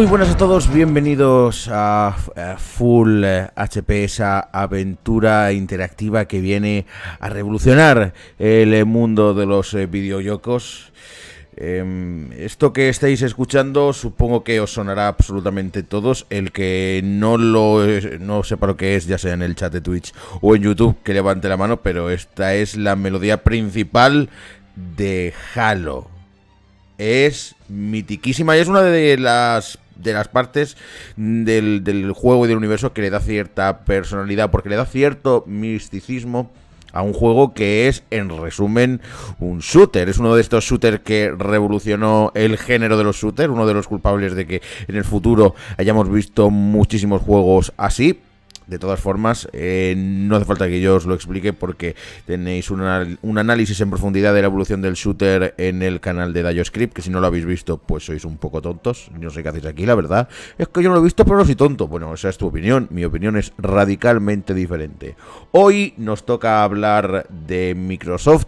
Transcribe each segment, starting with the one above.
Muy buenas a todos, bienvenidos a Full HP, eh, esa aventura interactiva que viene a revolucionar el eh, mundo de los eh, videojuegos. Em, esto que estáis escuchando supongo que os sonará absolutamente todos. El que no lo no sepa lo que es, ya sea en el chat de Twitch o en YouTube, que levante la mano, pero esta es la melodía principal de Halo es mitiquísima y es una de las de las partes del, juego y del universo que le da cierta personalidad, porque le da cierto misticismo a un juego que es, en resumen, un shooter. Es uno de estos shooters que revolucionó el género de los shooters, uno de los culpables de que en el futuro hayamos visto muchísimos juegos así, de todas formas, eh, no hace falta que yo os lo explique porque tenéis un análisis en profundidad de la evolución del shooter en el canal de DayoScript, que si no lo habéis visto, pues sois un poco tontos. No sé qué hacéis aquí, la verdad. Es que yo no lo he visto, pero no soy tonto. Bueno, esa es tu opinión. Mi opinión es radicalmente diferente. Hoy nos toca hablar de Microsoft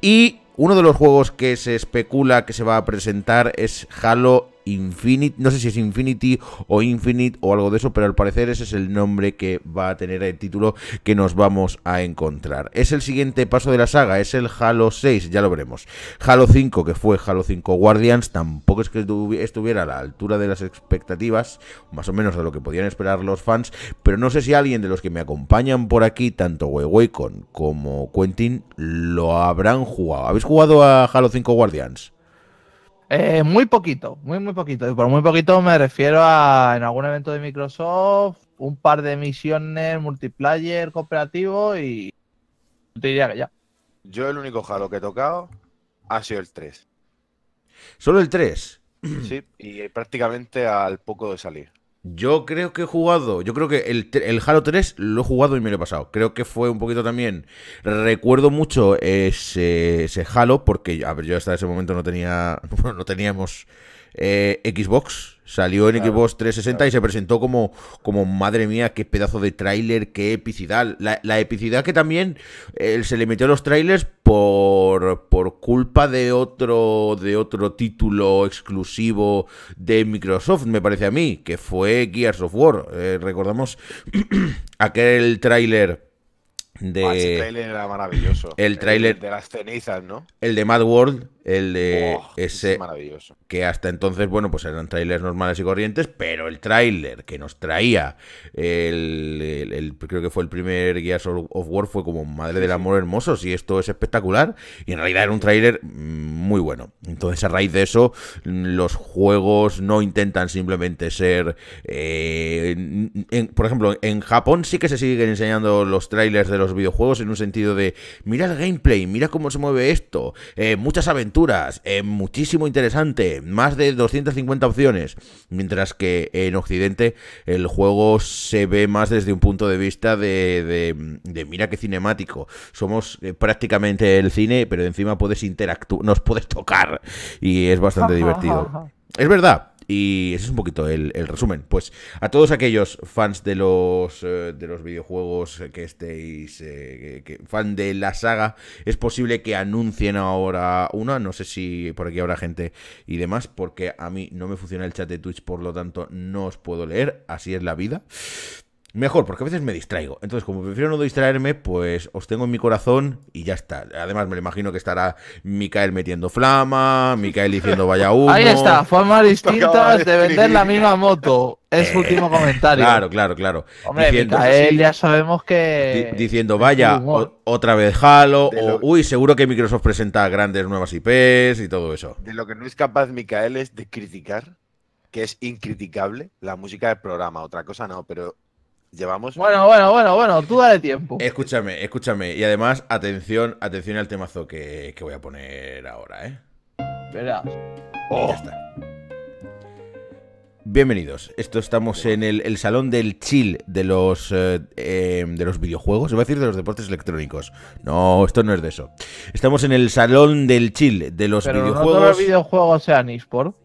y uno de los juegos que se especula que se va a presentar es Halo Infinite, no sé si es Infinity o Infinite o algo de eso, pero al parecer ese es el nombre que va a tener el título que nos vamos a encontrar. Es el siguiente paso de la saga, es el Halo 6, ya lo veremos. Halo 5, que fue Halo 5 Guardians, tampoco es que estuviera a la altura de las expectativas, más o menos de lo que podían esperar los fans, pero no sé si alguien de los que me acompañan por aquí, tanto Wewacon como Quentin, lo habrán jugado. ¿Habéis jugado a Halo 5 Guardians? Eh, muy poquito, muy, muy poquito. por muy poquito me refiero a en algún evento de Microsoft, un par de misiones multiplayer cooperativo y te diría que ya. Yo el único Halo que he tocado ha sido el 3. ¿Solo el 3? Sí, y prácticamente al poco de salir. Yo creo que he jugado, yo creo que el, Halo 3 lo he jugado y me lo he pasado. Creo que fue un poquito también, recuerdo mucho ese, ese Halo, porque a ver, yo hasta ese momento no tenía, bueno, no teníamos eh, Xbox. Salió en Xbox 360 y se presentó como, como, madre mía, qué pedazo de tráiler, qué epicidad. La, la epicidad que también eh, se le metió a los trailers por, por culpa de otro, de otro título exclusivo de Microsoft, me parece a mí, que fue Gears of War. Eh, recordamos aquel tráiler de... Ah, ese era maravilloso. El tráiler... De las cenizas, ¿no? El de Mad World el de oh, ese que hasta entonces, bueno, pues eran trailers normales y corrientes, pero el tráiler que nos traía el, creo que fue el primer Gears of, War fue como madre del amor hermosos hermoso, esto es espectacular, y en realidad era un trailer mm, muy bueno. Entonces, a raíz de eso, los juegos no intentan simplemente ser eh, por ejemplo, en Japón sí que se siguen enseñando los trailers de los videojuegos en un sentido de mira el gameplay, mira cómo se mueve esto, eh, muchas aventuras eh, muchísimo interesante, más de 250 opciones, mientras que en Occidente el juego se ve más desde un punto de vista de, de, mira qué cinemático, somos eh, prácticamente el cine, pero encima puedes interactuar, nos puedes tocar y es bastante divertido. Es verdad, y ese es un poquito el, resumen. Pues a todos aquellos fans de los, eh, de los videojuegos que estéis, eh, fan de la saga, es posible que anuncien ahora una. No sé si por aquí habrá gente y demás, porque a mí no me funciona el chat de Twitch, por lo tanto no os puedo leer. Así es la vida. Mejor, porque a veces me distraigo. Entonces, como prefiero no distraerme, pues os tengo en mi corazón y ya está. Además, me imagino que estará Micael metiendo flama, Micael diciendo vaya uno. Ahí está, formas distintas de, vender la misma moto. Es eh, último comentario. Claro, claro, claro. Hombre, ya sabemos que. diciendo, vaya, otra vez Halo, o uy, seguro que Microsoft presenta grandes nuevas IPs y todo eso. De lo que no es capaz Micael es de criticar, que es incriticable, la música del programa. Otra cosa no, pero Llevamos. Bueno, bueno, bueno, bueno, tú dale tiempo. Escúchame, escúchame. Y además, atención, atención al temazo que, que voy a poner ahora, ¿eh? Verás. Oh. Bienvenidos. Esto estamos en el, el, salón del chill de los eh, Se em, de los videojuegos. va a decir de los deportes electrónicos. No, esto no es de eso. Estamos en el salón del chill de los Pero videojuegos. No todos los videojuegos sean eSport.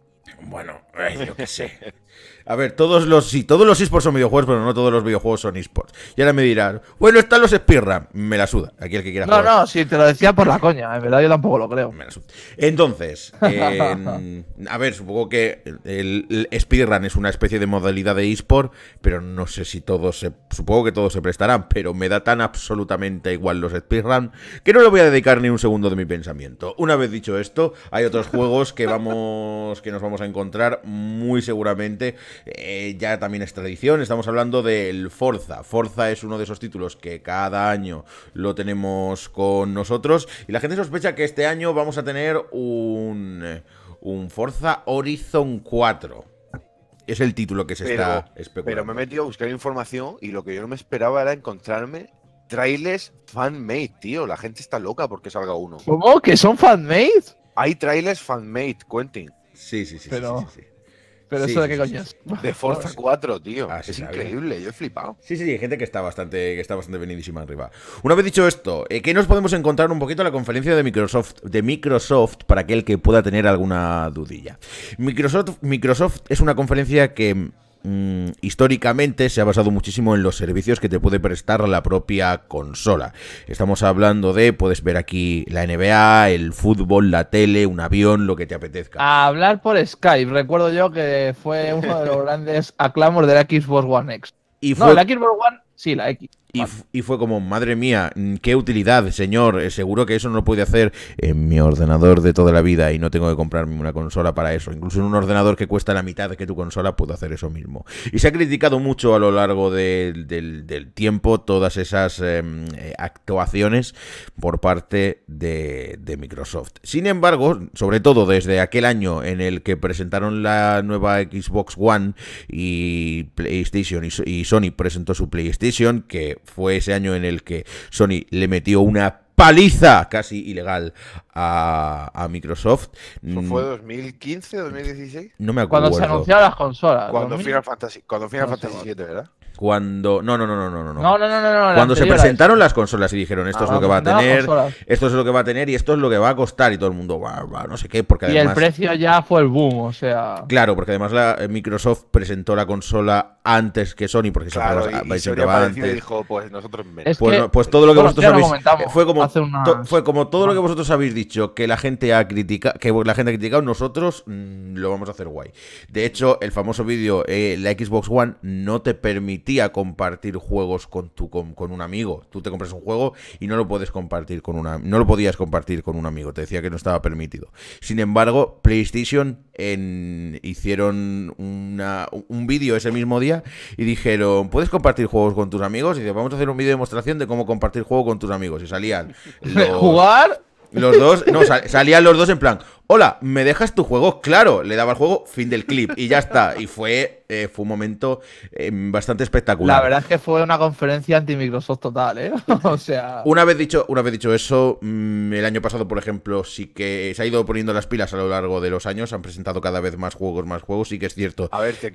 Bueno, eh, yo qué sé. A ver, todos los sí, todos los esports son videojuegos, pero no todos los videojuegos son esports. Y ahora me dirán, bueno, están los speedrun. Me la suda. Aquí el que quiera no, No, no, si te lo decía por la coña. En verdad yo tampoco lo creo. Me la suda. Entonces, a ver, supongo que el, speedrun es una especie de modalidad de esport, pero no sé si todos se. Supongo que todos se prestarán, pero me da tan absolutamente igual los speedrun que no le voy a dedicar ni un segundo de mi pensamiento. Una vez dicho esto, hay otros juegos que vamos. que nos vamos a encontrar muy seguramente eh, ya también es tradición, estamos hablando del Forza. Forza es uno de esos títulos que cada año lo tenemos con nosotros y la gente sospecha que este año vamos a tener un, un Forza Horizon 4. Es el título que se está especulando. Pero me he metido a buscar información y lo que yo no me esperaba era encontrarme trailers fan-made, tío. La gente está loca porque salga uno. ¿Cómo? ¿Que son fan-made? Hay trailers fan-made, Quentin. Sí, sí, sí. Sí, sí, sí. Pero eso de qué coño De Forza 4, tío. Ah, es increíble, yo he flipado. Sí, sí, hay gente que está bastante, que está bastante venidísima arriba. Una vez dicho esto, eh, ¿qué nos podemos encontrar un poquito en la conferencia de Microsoft, de Microsoft para aquel que pueda tener alguna dudilla? Microsoft, Microsoft es una conferencia que Mm, históricamente se ha basado muchísimo en los servicios que te puede prestar la propia consola. Estamos hablando de, puedes ver aquí la NBA, el fútbol, la tele, un avión, lo que te apetezca. A hablar por Skype, recuerdo yo que fue uno de los grandes aclamos de la Xbox One X. No, la Xbox One, sí, la X. Y, fue como, madre mía, mm, qué utilidad, señor. Eh, seguro que eso no lo puede hacer en mi ordenador de toda la vida y no tengo que comprarme una consola para eso. Incluso en un ordenador que cuesta la mitad que tu consola puedo hacer eso mismo. Y se ha criticado mucho a lo largo del, tiempo todas esas em, eh, actuaciones por parte de, Microsoft. Sin embargo, sobre todo desde aquel año en el que presentaron la nueva Xbox One y PlayStation y Sony presentó su PlayStation, que fue ese año en el que Sony le metió una paliza casi ilegal a, Microsoft. ¿Fue 2015, o 2016? No me acuerdo. Cuando se anunciaron las consolas. Cuando Final Fantasy, VII, ¿verdad? Cuando. No, no, no, no, no, no. No, Cuando se presentaron las consolas y dijeron esto es ah, lo que va a tener, esto es lo que va a tener y esto es lo que va a costar. Y todo el mundo, no sé qué, porque Y el precio ya fue el boom, o sea. Claro, porque además la, eh, Microsoft presentó la consola antes que Sony, porque antes. dijo, pues nosotros pues, pues, todo lo que vosotros habéis. Fue como, fue como todo lo que vosotros habéis dicho que la gente ha criticado, que la gente ha criticado, nosotros mm, lo vamos a hacer guay. De hecho, el famoso vídeo, eh, la Xbox One no te permitía compartir juegos con tu con, con, un amigo. Tú te compras un juego y no lo puedes compartir con una. No lo podías compartir con un amigo. Te decía que no estaba permitido. Sin embargo, PlayStation en, hicieron una, un vídeo ese mismo día y dijeron, ¿puedes compartir juegos con tus amigos? Y dice, vamos a hacer un vídeo de demostración de cómo compartir juego con tus amigos. Y salían. Los, ¿Jugar? Los dos, no, salían los dos en plan, hola, ¿me dejas tu juego? Claro, le daba el juego, fin del clip y ya está. Y fue, eh, fue un momento eh, bastante espectacular. La verdad es que fue una conferencia anti-Microsoft total, ¿eh? o sea... Una vez dicho, una vez dicho eso, mm, el año pasado, por ejemplo, sí que se ha ido poniendo las pilas a lo largo de los años, han presentado cada vez más juegos, más juegos, sí que es cierto. A ver, te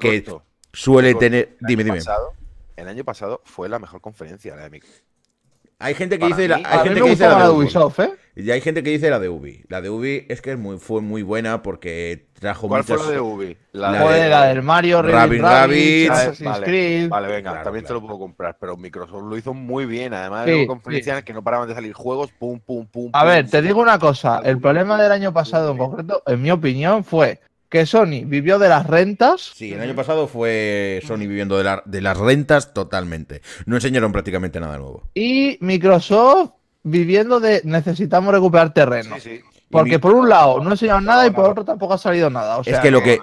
suele tener. dime, dime. el año pasado fue la mejor conferencia, la de Hay gente que dice la, hay gente que dice la, de Ubisoft, ¿eh? Y hay gente que dice la de Ubi. La de Ubi es que fue muy buena porque trajo ¿Cuál fue la de Ubi? La, del Mario, Rabbit, ah, vale, venga, también te lo puedo comprar, pero Microsoft lo hizo muy bien. Además de conferencias que no paraban de salir juegos, pum, pum, pum. A ver, te digo una cosa. El problema del año pasado en concreto, en mi opinión, fue que Sony vivió de las rentas. Sí, el año pasado fue Sony viviendo de, las rentas totalmente. No enseñaron prácticamente nada nuevo. Y Microsoft viviendo de necesitamos recuperar terreno. Porque por un lado no enseñaron nada y por otro tampoco ha salido nada. O es que lo que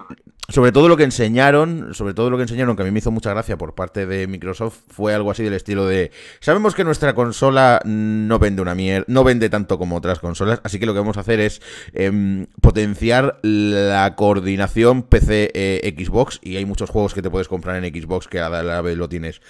sobre todo lo que enseñaron, sobre todo lo que enseñaron, que a mí me hizo mucha gracia por parte de Microsoft, fue algo así del estilo de sabemos que nuestra consola no vende una mierda, no vende tanto como otras consolas, así que lo que vamos a hacer es em, potenciar la coordinación PC eh, Xbox y hay muchos juegos que te puedes comprar en Xbox que a la vez lo tienes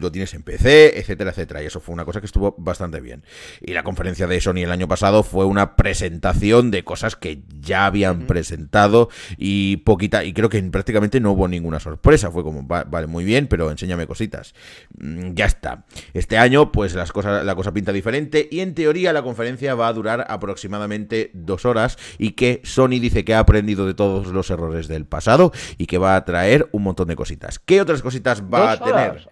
lo tienes en PC, etcétera, etcétera. Y eso fue una cosa que estuvo bastante bien. Y la conferencia de Sony el año pasado fue una presentación de cosas que ya habían presentado y poquita, y creo que prácticamente no hubo ninguna sorpresa. Fue como, vale, muy bien, pero enséñame cositas. Mm, ya está. Este año, pues las cosas, la cosa pinta diferente y en teoría la conferencia va a durar aproximadamente dos horas y que Sony dice que ha aprendido de todos los errores del pasado y que va a traer un montón de cositas. ¿Qué otras cositas va a tener?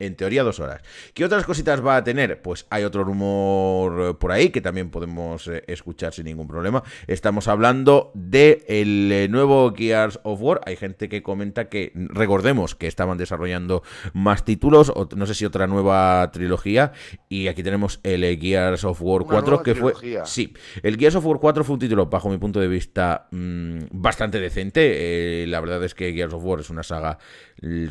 En teoría, dos horas. ¿Qué otras cositas va a tener? Pues hay otro rumor eh, por ahí que también podemos eh, escuchar sin ningún problema. Estamos hablando del el eh, nuevo Gears of War. Hay gente que comenta que, recordemos que estaban desarrollando más títulos, no sé si otra nueva trilogía. Y aquí tenemos el Gears of War 4, que fue. Sí, el Gears of War 4 fue un título, bajo mi punto de vista, mm, bastante decente. la verdad es que Gears of War es una saga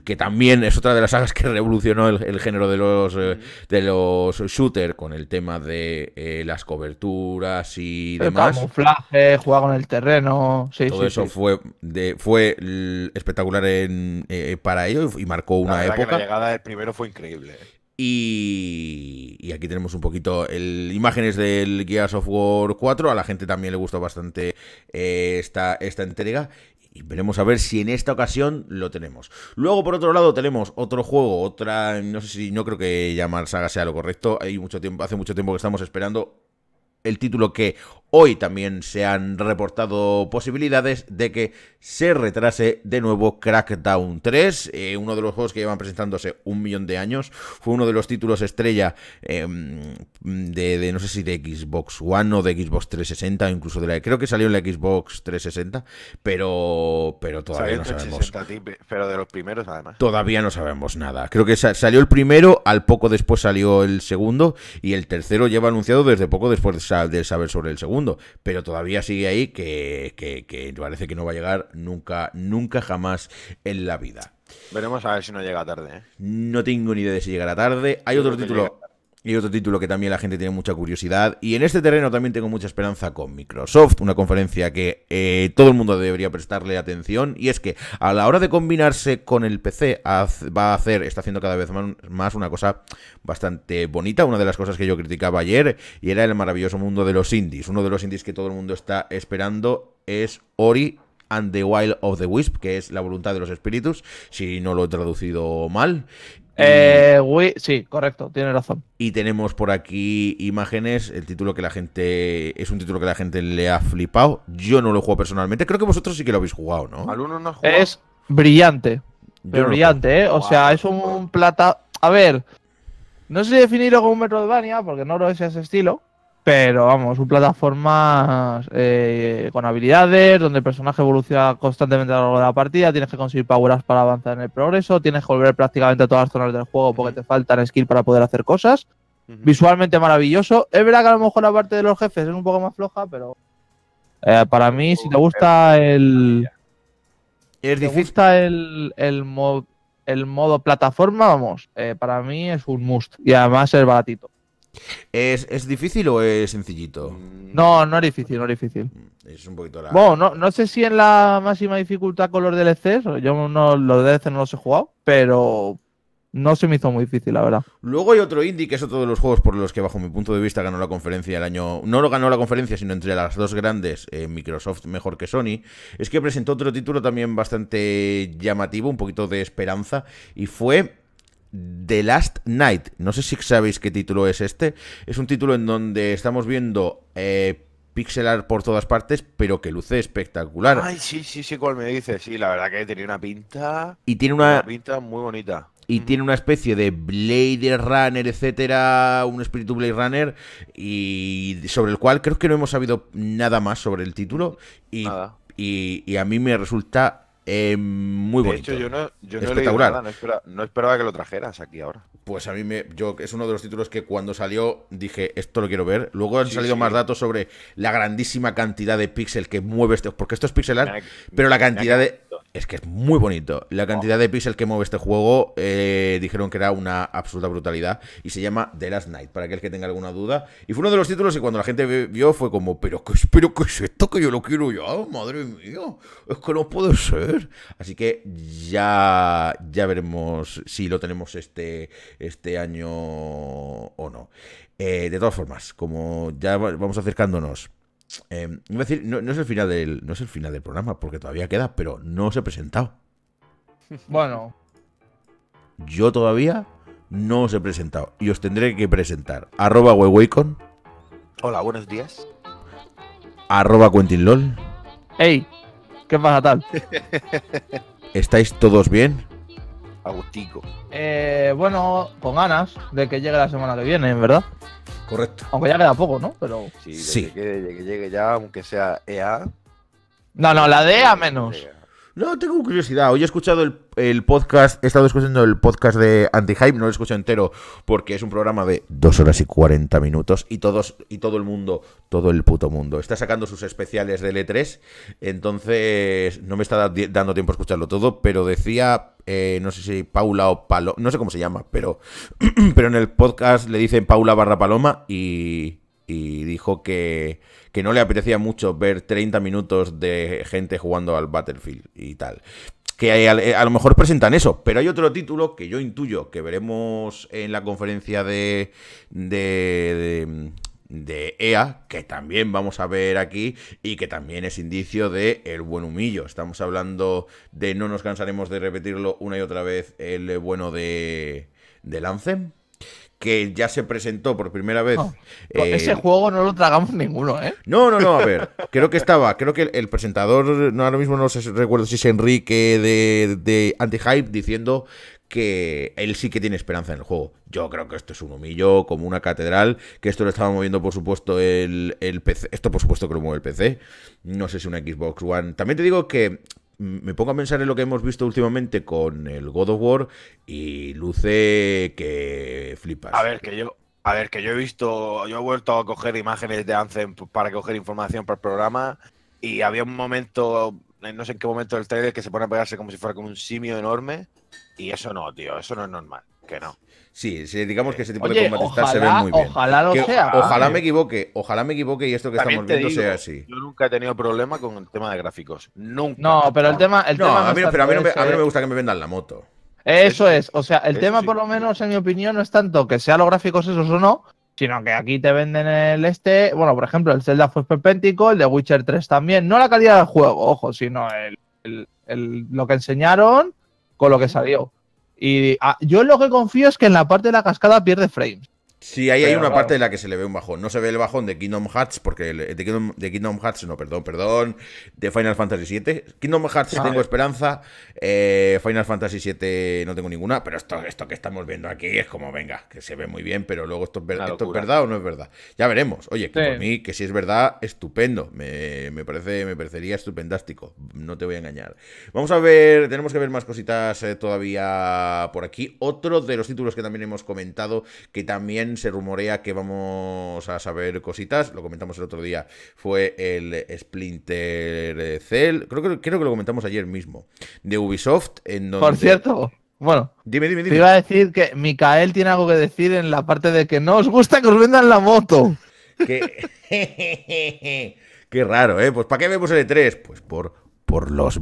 que también es otra de las sagas que revolucionó el, género de los, eh, de los shooters con el tema de eh, las coberturas y demás. camuflaje, jugar con el terreno. Todo eso fue fue espectacular eh, para ello y marcó una época. la llegada del primero fue increíble. Y, aquí tenemos un poquito el, imágenes del Gears of War 4. A la gente también le gustó bastante esta, esta entrega. Y veremos a ver si en esta ocasión lo tenemos. Luego, por otro lado, tenemos otro juego, otra. No sé si. No creo que llamar saga sea lo correcto. Hay mucho tiempo, hace mucho tiempo que estamos esperando el título que Hoy también se han reportado posibilidades de que se retrase de nuevo Crackdown 3, eh, uno de los juegos que llevan presentándose un millón de años. Fue uno de los títulos estrella em, de, no sé si de Xbox One o de Xbox 360, incluso de la... Creo que salió en la Xbox 360, pero, pero todavía no sabemos. pero de los primeros además. Todavía no sabemos nada. Creo que salió el primero, al poco después salió el segundo y el tercero lleva anunciado desde poco después de saber sobre el segundo pero todavía sigue ahí que, que, parece que no va a llegar nunca, nunca jamás en la vida. Veremos a ver si no llega tarde. ¿eh? No tengo ni idea de si llegará tarde. Hay otro título. Y otro título que también la gente tiene mucha curiosidad. Y en este terreno también tengo mucha esperanza con Microsoft. Una conferencia que eh, todo el mundo debería prestarle atención. Y es que a la hora de combinarse con el PC va a hacer, está haciendo cada vez más una cosa bastante bonita. Una de las cosas que yo criticaba ayer y era el maravilloso mundo de los indies. Uno de los indies que todo el mundo está esperando es Ori and the Wild of the Wisp, que es la voluntad de los espíritus, si no lo he traducido mal. Eh, sí, correcto, tiene razón. Y tenemos por aquí imágenes, el título que la gente. Es un título que la gente le ha flipado. Yo no lo juego personalmente, creo que vosotros sí que lo habéis jugado, ¿no? Es brillante. brillante, ¿eh? O sea, es un plata. A ver, no sé definirlo como un Metroidvania, porque no lo es ese estilo. Pero vamos, un plataforma eh, con habilidades, donde el personaje evoluciona constantemente a lo largo de la partida, tienes que conseguir power para avanzar en el progreso, tienes que volver prácticamente a todas las zonas del juego porque te faltan skills para poder hacer cosas. Visualmente maravilloso. Es verdad que a lo mejor la parte de los jefes es un poco más floja, pero eh, para mí, si te gusta el. Es difícil el, el, modo plataforma, vamos, eh, para mí es un must. Y además es baratito. ¿Es, difícil o es sencillito? Mm. No, no es difícil, no es difícil. Mm, es un poquito largo. Bueno, no, no, sé si en la máxima dificultad con los DLCs, yo no, los DLCs no los he jugado, pero no se me hizo muy difícil, la verdad. Luego hay otro indie, que es otro de los juegos por los que, bajo mi punto de vista, ganó la conferencia el año. No lo ganó la conferencia, sino entre las dos grandes, eh, Microsoft mejor que Sony. Es que presentó otro título también bastante llamativo, un poquito de esperanza, y fue The Last Night. No sé si sabéis qué título es este. Es un título en donde estamos viendo eh, pixelar por todas partes, pero que luce espectacular. Ay, sí, sí, sí, cuál me dice. Sí, la verdad que tenía una pinta. Y tiene una, pinta muy bonita y mm. tiene una especie de Blade Runner, etcétera, un espíritu Blade Runner, y sobre el cual creo que no hemos sabido nada más sobre el título. y, a mí me resulta eh, muy de Hecho, yo no, no, esperaba, que lo trajeras aquí ahora. Pues a mí me, yo, es uno de los títulos que cuando salió dije, esto lo quiero ver. Luego han salido más datos sobre la grandísima cantidad de píxel que mueve este porque esto es pixelar pero la cantidad de... Es que es muy bonito. La cantidad de píxel que mueve este juego eh, dijeron que era una absoluta brutalidad y se llama The Last Night, para aquel que tenga alguna duda. Y fue uno de los títulos y cuando la gente vio fue como, pero qué, pero qué es esto que yo lo quiero ya, madre mía, es que no puede ser. Así que ya, ya veremos si lo tenemos este, este año o no. Eh, de todas formas, como ya vamos acercándonos em, decir, no, es el final del, no es el final del programa, porque todavía queda, pero no os he presentado. Bueno. Yo todavía no os he presentado. Y os tendré que presentar. Arroba Hola, buenos días. Arroba Quentin Hey. ¿Qué pasa, tal? ¿Estáis todos bien? Agustico. Eh, bueno, con ganas de que llegue la semana que viene, ¿verdad? Correcto. Aunque ya queda poco, ¿no? Pero... Sí, Que, llegue, ya, aunque sea EA. No, no, la DEA menos. E no, tengo curiosidad. Hoy he escuchado el, podcast, he estado escuchando el podcast de Antihype, no lo he entero porque es un programa de dos horas y 40 minutos y todos y todo el mundo, todo el puto mundo, está sacando sus especiales de l 3 entonces no me está dando tiempo a escucharlo todo, pero decía, eh, no sé si Paula o Palo, no sé cómo se llama, pero, pero en el podcast le dicen Paula barra Paloma y dijo que, no le apetecía mucho ver 30 minutos de gente jugando al Battlefield y tal que eh, a, lo mejor presentan eso, pero hay otro título que yo intuyo que veremos en la conferencia de, de, EA, e que también vamos a ver aquí y que también es indicio de el buen humillo. Estamos hablando de, no nos cansaremos de repetirlo una y otra vez, el bueno de, de Lancem que ya se presentó por primera vez. Eh, ese juego no lo tragamos ninguno, ¿eh? No, no, no, a ver. Creo que estaba, creo que el presentador, no, ahora mismo no recuerdo si es Enrique de, de Anti-Hype, diciendo que él sí que tiene esperanza en el juego. Yo creo que esto es un humillo, como una catedral, que esto lo estaba moviendo, por supuesto, el, el PC. Esto, por supuesto, que lo mueve el PC. No sé si una Xbox One. También te digo que me pongo a pensar en lo que hemos visto últimamente con el God of War y luce que flipas. A ver, que yo, a ver, que yo he visto, yo he vuelto a coger imágenes de Anthem para coger información para el programa y había un momento, eh, no sé en qué momento del trailer, que se pone a pegarse como si fuera como un simio enorme y eso no, tío, eso no es normal. Que no. Sí, digamos que ese tipo de combates ojalá, se ven muy bien. Ojalá lo sea. Ojalá ¿eh? me equivoque, ojalá me equivoque y esto que estamos viendo sea así. Yo nunca he tenido problema con el tema de gráficos. Nunca. No, pero el tema. no, a mí, a mí me, gusta que me vendan la moto. Eso es, o sea, el tema por lo menos en mi opinión no es tanto que sean los gráficos esos o no, sino que aquí te venden el este, bueno, por ejemplo, el Zelda fue perpéntico, el de Witcher 3 también, no la calidad del juego, ojo, sino lo que enseñaron con lo que salió. Y ah, yo lo que confío es que en la parte de la cascada pierde frames. Sí, ahí hay una parte de la que se le ve un bajón. No se ve el bajón de Kingdom Hearts, porque de Kingdom, de Hearts, no, perdón, perdón, de Final Fantasy VII. Kingdom Hearts tengo esperanza, eh, Final Fantasy VII no tengo ninguna, pero esto, esto que estamos viendo aquí es como, venga, que se ve muy bien, pero luego esto, es, esto es verdad o no es verdad. Ya veremos. Oye, que mí, que si es verdad, estupendo. Me, parece, me parecería estupendástico. No te voy a engañar. Vamos a ver, tenemos que ver más cositas eh, todavía por aquí. Otro de los títulos que también hemos comentado, que también se rumorea que vamos a saber cositas, lo comentamos el otro día, fue el Splinter Cell, creo, creo, que lo comentamos ayer mismo, de Ubisoft, en Por cierto, bueno, iba a decir que Micael tiene algo que decir en la parte de que no os gusta que os vendan la moto. Que... Qué raro, ¿eh? Pues ¿para qué vemos el E3? Pues por por los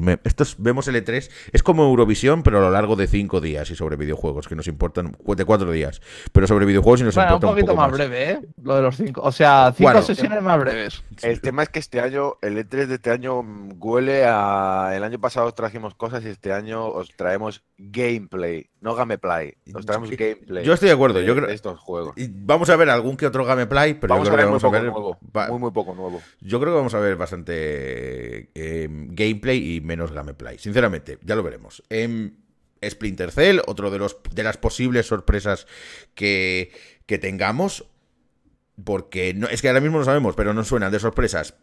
vemos el E3, es como Eurovisión, pero a lo largo de cinco días y sobre videojuegos, que nos importan, de cuatro días, pero sobre videojuegos y nos importan importa un poquito más, breve, ¿eh? Lo de los cinco, o sea, cinco eh, sesiones más breves. El tema es que este año, el E3 de este año mm, huele a... El año pasado os trajimos cosas y este año os traemos gameplay, no gameplay, os traemos gameplay. Yo estoy de acuerdo, yo creo... estos juegos. Y vamos a ver algún que otro gameplay, pero vamos creo a ver que vamos a ver... muy, muy poco nuevo. Yo creo que vamos a ver bastante Em, gameplay y menos gameplay. Sinceramente, ya lo veremos. en em, Splinter Cell, otro de, los, de las posibles sorpresas que, que tengamos. Porque no, es que ahora mismo no sabemos, pero no suenan de sorpresas.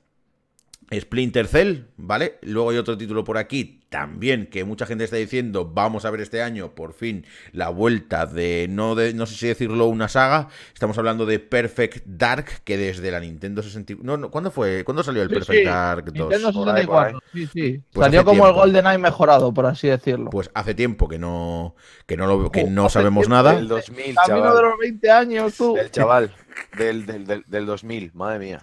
Splinter Cell, ¿vale? Luego hay otro título por aquí también que mucha gente está diciendo, vamos a ver este año por fin la vuelta de no, no sé si decirlo, una saga. Estamos hablando de Perfect Dark, que desde la Nintendo 64... ¿Cuándo fue? ¿Cuándo salió el Perfect Dark 2? Nintendo 64, sí, sí. Pues salió como el el GoldenEye mejorado, por así decirlo. Pues hace tiempo que no, que no, lo, que oh, no sabemos nada. El 2000, camino de los 20 años, tú. El chaval del, 2000, madre mía.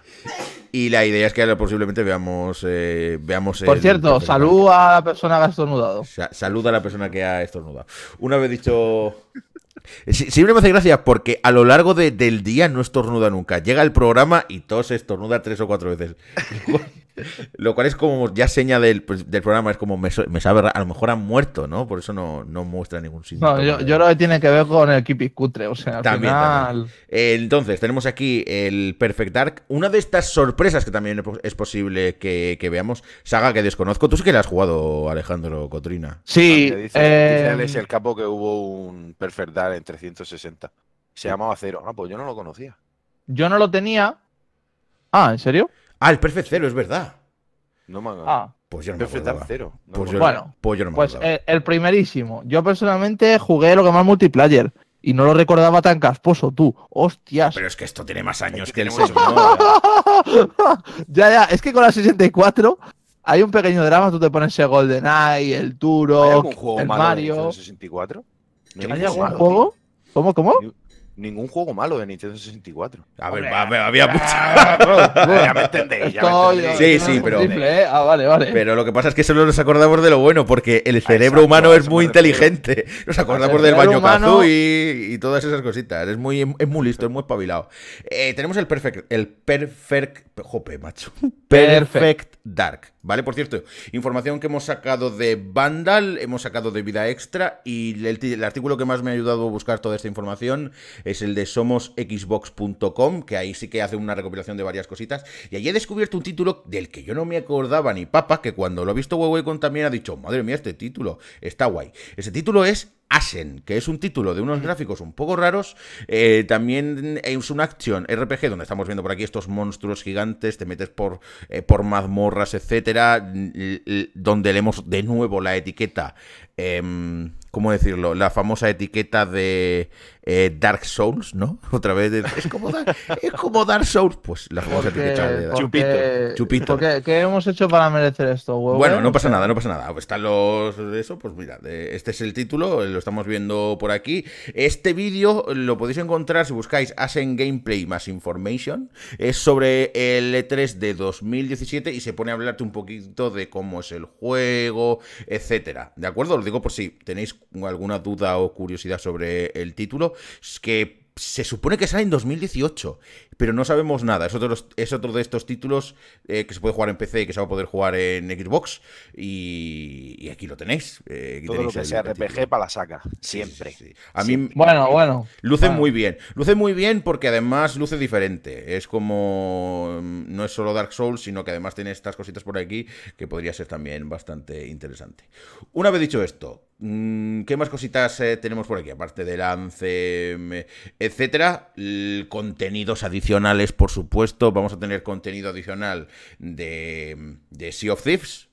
Y la idea es que posiblemente veamos. Eh, veamos Por cierto, salud a la persona que ha estornudado. salud a la persona que ha estornudado. Una vez dicho. siempre me hace gracia porque a lo largo del día no estornuda nunca. Llega el programa y se estornuda tres o cuatro veces. Lo cual es como ya seña del, pues, del programa, es como me, sabe, a lo mejor han muerto, ¿no? Por eso no, no muestra ningún síntoma. No, yo, yo, creo que tiene que ver con el Kipi Cutre, o sea, también, entonces, tenemos aquí el Perfect Dark. Una de estas sorpresas que también es posible que, veamos, saga que desconozco. Tú sí que la has jugado, Alejandro Cotrina. Sí. Ah, es eh, el capo que hubo un Perfect Dark en 360. Se llamaba Cero. Ah, pues yo no lo conocía. Yo no lo tenía. Ah, ¿en serio? Ah, el Perfect Zero, es verdad. No me Ah. Pues, pues yo no bueno, pues, yo no pues eh, el, primerísimo. Yo personalmente jugué lo que más multiplayer. Y no lo recordaba tan casposo, tú. Hostias. Pero es que esto tiene más años que el ya, ya. Es que con la 64 hay un pequeño drama. Tú te pones el GoldenEye, el Turo, el Mario. 64? ¿Hay algún juego? ¿Cómo, cómo? ningún juego malo de Nintendo 64. A ver, ah, había ya me entendéis, Sí, sí, pero. ¿eh? Ah, vale, vale. Pero lo que pasa es que solo nos acordamos de lo bueno, porque el cerebro humano es muy inteligente. Nos acordamos del baño humano... y, todas esas cositas. Es muy, es muy listo, es muy espabilado. Eh, tenemos el perfect. El perfect. Jope, macho. perfect Dark ¿vale? Por cierto, información que hemos sacado de Vandal, hemos sacado de Vida Extra y el, artículo que más me ha ayudado a buscar toda esta información es el de somosxbox.com, que ahí sí que hace una recopilación de varias cositas. Y allí he descubierto un título del que yo no me acordaba ni papa, que cuando lo ha visto Huawei con también ha dicho, madre mía, este título está guay. Ese título es Ashen, que es un título de unos gráficos un poco raros. Eh, también es un action RPG donde estamos viendo por aquí estos monstruos gigantes, te metes por, eh, por mazmorras, etcétera, donde leemos de nuevo la etiqueta. Em, ¿Cómo decirlo? La famosa etiqueta de eh, Dark Souls, ¿no? Otra vez es, como Dark Souls, pues la famosa etiqueta de Chupito. Chupito. ¿Qué hemos hecho para merecer esto? Huevo, bueno, no pasa nada, no pasa nada. Pues están los eso, pues mira, este es el título, eh, lo estamos viendo por aquí. Este vídeo lo podéis encontrar si buscáis Asen Gameplay más Information. Es sobre el E3 de 2017 y se pone a hablarte un poquito de cómo es el juego, etcétera. ¿De acuerdo? Lo digo por si tenéis alguna duda o curiosidad sobre el título que se supone que sale en 2018, pero no sabemos nada. Es otro, de estos títulos eh, que se puede jugar en PC y que se va a poder jugar en Xbox. Y, y aquí lo tenéis. Eh, lo sea RPG para la saca, siempre. A mí, bueno, bueno. Luce muy bien. Luce muy bien porque además luce diferente. Es como. Mm, no es solo Dark Souls, sino que además tiene estas cositas por aquí que podría ser también bastante interesante. Una vez dicho esto, Mm, ¿Qué más cositas eh, tenemos por aquí? Aparte del Lance, eh, etcétera. Contenidos adicionales, por supuesto. Vamos a tener contenido adicional de, de Sea of Thieves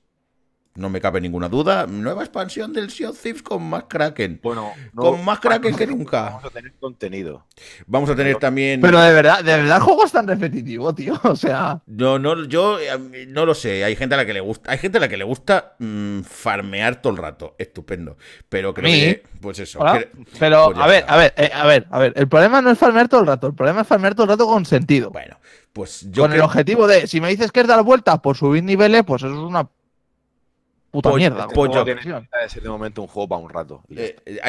no me cabe ninguna duda. Nueva expansión del Sea of Thieves con más Kraken. Bueno, con más Kraken que nunca. Vamos a tener contenido. Vamos a tener también. Pero de verdad, de verdad, el juego es tan repetitivo, tío. O sea. No, no, yo eh, no lo sé. Hay gente a la que le gusta. Hay gente a la que le gusta mm, farmear todo el rato. Estupendo. Pero creo que. Pues eso. pero, pues a ver, a ver, eh, a ver, a ver. El problema no es farmear todo el rato. El problema es farmear todo el rato con sentido. Bueno, pues yo. Con el objetivo de, si me dices que es dar vueltas por subir niveles, pues eso es una puta mierda. de momento un juego para un rato. Eh, eh,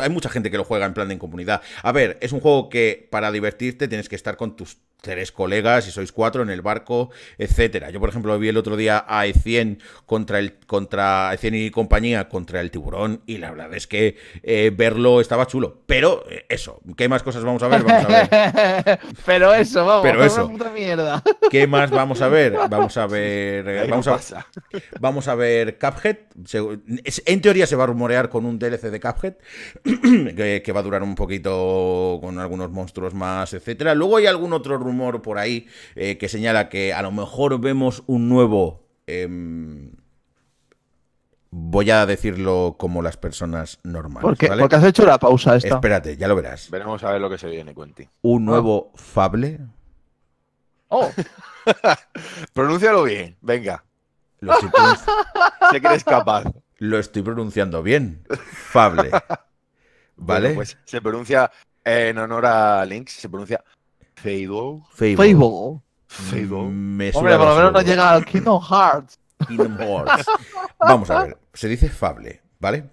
hay, mucha gente que lo juega en plan de en comunidad. A ver, es un juego que para divertirte tienes que estar con tus tres colegas y sois cuatro en el barco, etcétera. Yo, por ejemplo, vi el otro día a E100 contra el contra E100 y compañía contra el tiburón y la verdad es que eh, verlo estaba chulo. Pero eh, eso, ¿qué más cosas vamos a ver? Vamos a ver. Pero eso, vamos. Pero eso. ¿Qué más vamos a ver? Vamos a ver, eh, vamos a, ver Cuphead. En teoría se va a rumorear con un DLC de Cuphead que, que va a durar un poquito con algunos monstruos más, etcétera. Luego hay algún otro rumor humor por ahí eh, que señala que a lo mejor vemos un nuevo... Em, voy a decirlo como las personas normales. ¿Por qué? Porque has hecho la pausa esta. Espérate, ya lo verás. Veremos a ver lo que se viene, Quentin. Un nuevo ah. Fable. ¡Oh! Pronúncialo bien, venga. Lo sé que eres capaz. Lo estoy pronunciando bien. Fable. ¿Vale? pues se pronuncia en honor a Lynx, se pronuncia Fable. Fable. Fable. Me Hombre, por lo menos no llega al Kingdom Hearts. Kingdom Hearts. Vamos a ver. Se dice Fable, ¿vale?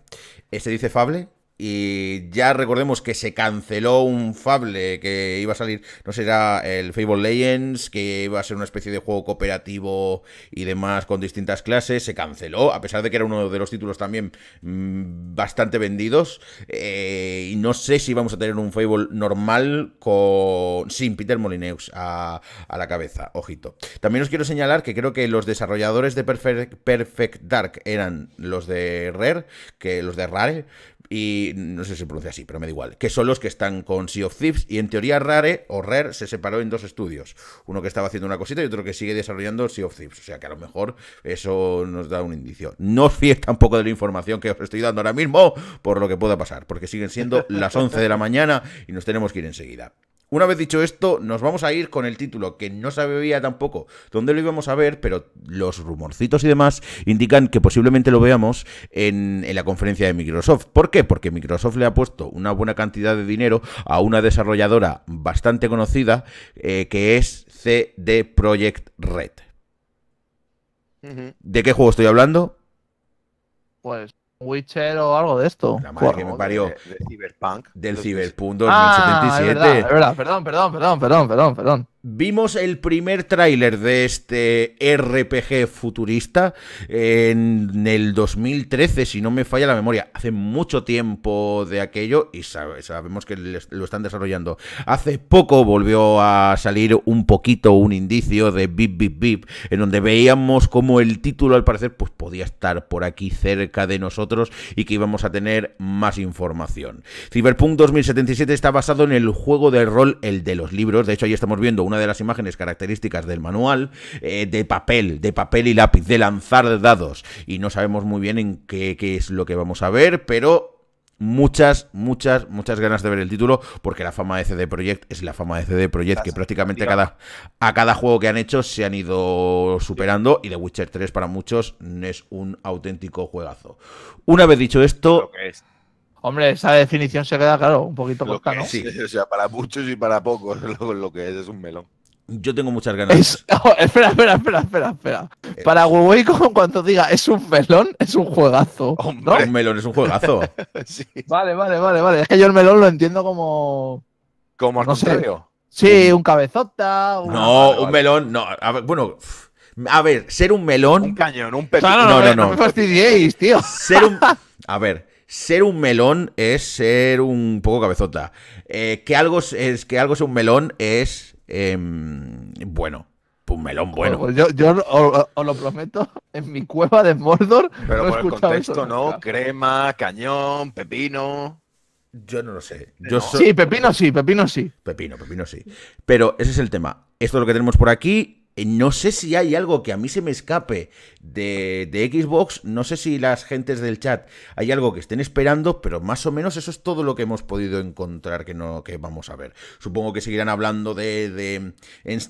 Eh, se dice Fable y ya recordemos que se canceló un Fable que iba a salir, no será el Fable Legends, que iba a ser una especie de juego cooperativo y demás con distintas clases. Se canceló, a pesar de que era uno de los títulos también mm, bastante vendidos. Eh, y no sé si vamos a tener un Fable normal con, sin Peter Molineux a, la cabeza. Ojito. También os quiero señalar que creo que los desarrolladores de Perfect, Perfect Dark eran los de Rare, que los de Rare y no sé si se pronuncia así, pero me da igual, que son los que están con Sea of Thieves y en teoría Rare o Rare se separó en dos estudios, uno que estaba haciendo una cosita y otro que sigue desarrollando Sea of Thieves, o sea que a lo mejor eso nos da un indicio. No os tampoco de la información que os estoy dando ahora mismo por lo que pueda pasar, porque siguen siendo las 11 de la mañana y nos tenemos que ir enseguida. Una vez dicho esto, nos vamos a ir con el título, que no sabía tampoco dónde lo íbamos a ver, pero los rumorcitos y demás indican que posiblemente lo veamos en, en la conferencia de Microsoft. ¿Por porque Microsoft le ha puesto una buena cantidad de dinero a una desarrolladora bastante conocida eh, que es CD Projekt Red. ¿De qué juego estoy hablando? Pues Witcher o algo de esto. La madre me parió. Cyberpunk. Del Cyberpunk 2077. Ah, perdón, perdón, perdón, perdón, perdón, perdón. Vimos el primer tráiler de este RPG futurista en el 2013, si no me falla la memoria. Hace mucho tiempo de aquello y sabemos que lo están desarrollando. Hace poco volvió a salir un poquito un indicio de Bip Bip Bip, en donde veíamos como el título al parecer pues podía estar por aquí cerca de nosotros y que íbamos a tener más información. Cyberpunk 2077 está basado en el juego de rol, el de los libros. De hecho, ahí estamos viendo una de las imágenes características del manual, eh, de papel, de papel y lápiz, de lanzar dados. Y no sabemos muy bien en qué, qué es lo que vamos a ver, pero muchas, muchas, muchas ganas de ver el título, porque la fama de CD Projekt es la fama de CD Projekt, que prácticamente a cada, a cada juego que han hecho se han ido superando, y The Witcher 3 para muchos es un auténtico juegazo. Una vez dicho esto... Hombre, esa definición se queda, claro, un poquito corta, ¿no? Sí, o sea, para muchos y para pocos lo, lo que es, es un melón. Yo tengo muchas ganas. espera, espera, espera, espera, espera. Eh. Para Huawei, como cuando diga es un melón, es un juegazo. Es Un melón es un juegazo. Vale, vale, vale, vale. Es que yo el melón lo entiendo como. Como no sé. Sí, un cabezota. No, ah, un melón. No, a ver, bueno. A ver, ser un melón. Un cañón, un pepino. no, no, no, no, me fastidiéis, tío. Ser un. A ver, ser un melón es ser un poco cabezota. Eh, que, algo es, que algo sea un melón es em, bueno. Un melón bueno. Yo, yo os, lo prometo, en mi cueva de Mordor. Pero por el contexto, ¿no? Crema, cañón, pepino. Yo no lo sé. Sí, pepino sí, pepino sí. Pepino, pepino sí. Pero ese es el tema. Esto es lo que tenemos por aquí. Eh, no sé si hay algo que a mí se me escape de, Xbox, no sé si las gentes del chat hay algo que estén esperando, pero más o menos eso es todo lo que hemos podido encontrar que, no, que vamos a ver. Supongo que seguirán hablando de...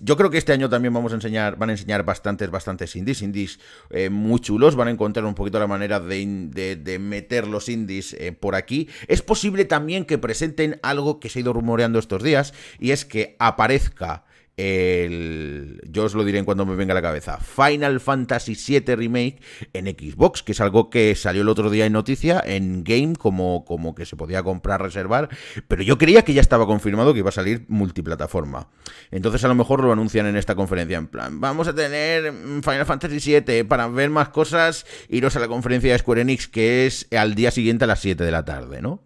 yo creo que este año también vamos a enseñar, van a enseñar bastantes, bastantes indies, indies eh, muy chulos, van a encontrar un poquito la manera de, de, meter los indies eh, por aquí. Es posible también que presenten algo que se ha ido rumoreando estos días, y es que aparezca el, yo os lo diré en cuanto me venga a la cabeza, Final Fantasy VII Remake en Xbox, que es algo que salió el otro día en noticia, en Game, como, como que se podía comprar, reservar, pero yo creía que ya estaba confirmado que iba a salir multiplataforma. Entonces a lo mejor lo anuncian en esta conferencia, en plan, vamos a tener Final Fantasy VII para ver más cosas, iros a la conferencia de Square Enix, que es al día siguiente a las 7 de la tarde, ¿no?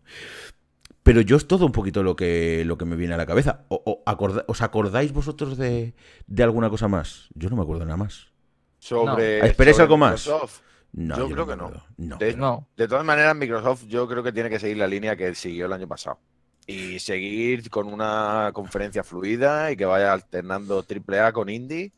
Pero yo es todo un poquito lo que, lo que me viene a la cabeza. ¿Os acordáis vosotros de, alguna cosa más? Yo no me acuerdo nada más. Sobre. algo más? Microsoft. No, yo, creo que no. De, no. de, todas maneras, Microsoft yo creo que tiene que seguir la línea que siguió el año pasado. Y seguir con una conferencia fluida y que vaya alternando AAA con indie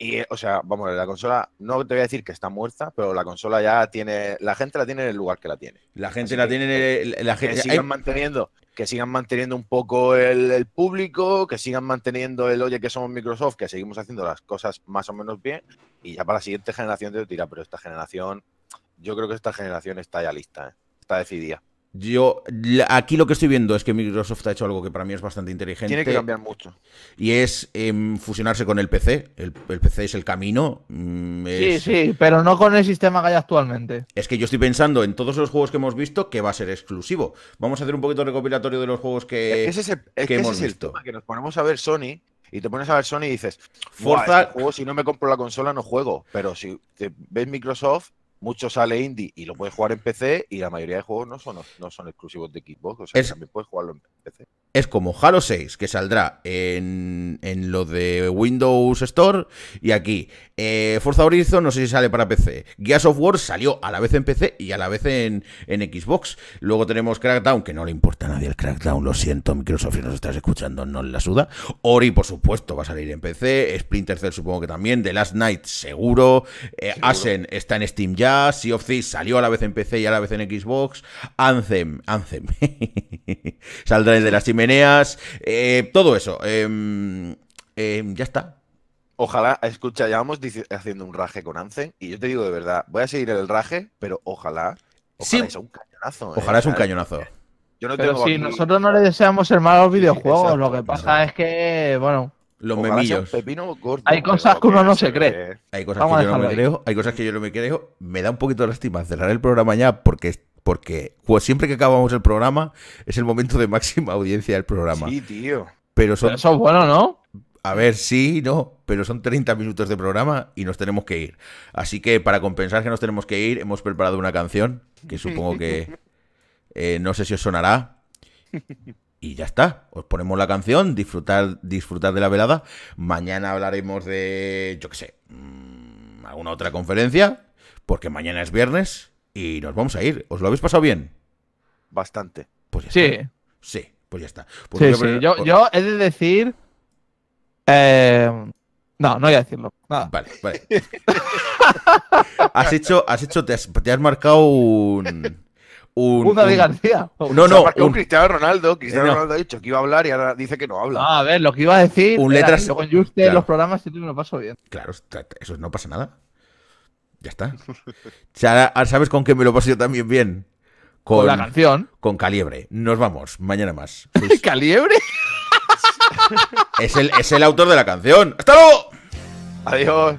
y, eh, o sea, vamos, la consola, no te voy a decir que está muerta, pero la consola ya tiene. La gente la tiene en el lugar que la tiene. La gente la tiene. La, el que sigan manteniendo. Que sigan manteniendo un poco el, público, que sigan manteniendo el oye que somos Microsoft, que seguimos haciendo las cosas más o menos bien, y ya para la siguiente generación te lo tira, pero esta generación, yo creo que esta generación está ya lista, ¿eh? está decidida. Yo aquí lo que estoy viendo es que Microsoft ha hecho algo que para mí es bastante inteligente. Tiene que cambiar mucho. Y es em, fusionarse con el PC. El, PC es el camino. Mm, sí, sí, pero no con el sistema que hay actualmente. Es que yo estoy pensando en todos los juegos que hemos visto que va a ser exclusivo. Vamos a hacer un poquito de recopilatorio de los juegos que, es es que nos ponemos a ver Sony y te pones a ver Sony y dices, Forza, este o si no me compro la consola no juego, pero si ves Microsoft mucho sale indie y lo puedes jugar en PC y la mayoría de juegos no son, exclusivos de Xbox, o sea, que también puedes jugarlo en PC es como Halo 6, que saldrá en, en lo de Windows Store y aquí. Eh, Forza Horizon no sé si sale para PC. Gears of War salió a la vez en PC y a la vez en, en Xbox. Luego tenemos Crackdown, que no le importa a nadie el Crackdown, lo siento, Microsoft, si nos estás escuchando, no la suda. Ori, por supuesto, va a salir en PC. Splinter Cell supongo que también. The Last Night, seguro. Eh, Asen está en Steam ya. Sea of Thieves salió a la vez en PC y a la vez en Xbox. Anthem, Anthem. saldrá de la Steam meneas eh, todo eso. Em, em, ya está. Ojalá, escucha, vamos haciendo un raje con Ance y yo te digo de verdad, voy a seguir el raje, pero ojalá, ojalá sea un cañonazo. ¿eh? Ojalá es un cañonazo. Yo no si nosotros no le deseamos ser los videojuegos, lo que pasa es que, bueno, los memillos. ¿eh? hay cosas que uno no se cree. Hay cosas que yo no me creo. Hay cosas que yo no me creo. Me da un poquito de lástima cerrar el programa ya porque porque pues, siempre que acabamos el programa es el momento de máxima audiencia del programa. Sí, tío. Pero, son... eso es bueno, ¿no? A ver, sí, no, pero son 30 minutos de programa y nos tenemos que ir. Así que para compensar que nos tenemos que ir, hemos preparado una canción que supongo que eh, no sé si os sonará. Y ya está, os ponemos la canción, disfrutar, disfrutar de la velada. Mañana hablaremos de, yo qué sé, mm, alguna otra conferencia, porque mañana es viernes y nos vamos a ir. ¿Os lo habéis pasado bien? Bastante. Pues ya está. Sí. Sí, pues ya está. Pues yo, sí. Yo, he de decir. Eh, no, no voy a decirlo. Nada. Vale, vale. has hecho, has hecho, te has, marcado un. Un, un David no, no. un, Cristiano Ronaldo. Cristiano Ronaldo ha dicho que iba a hablar y ahora dice que no habla. Ah, a ver, lo que iba a decir. Un letras. Con Juste los programas tú me lo paso bien. Claro, eso no pasa nada. Ya está. ¿Sabes con qué me lo paso yo también bien? Con, la canción. Con Calibre. Nos vamos, mañana más. Pues ¿Calibre? es, el, autor de la canción. ¡Hasta luego! Adiós.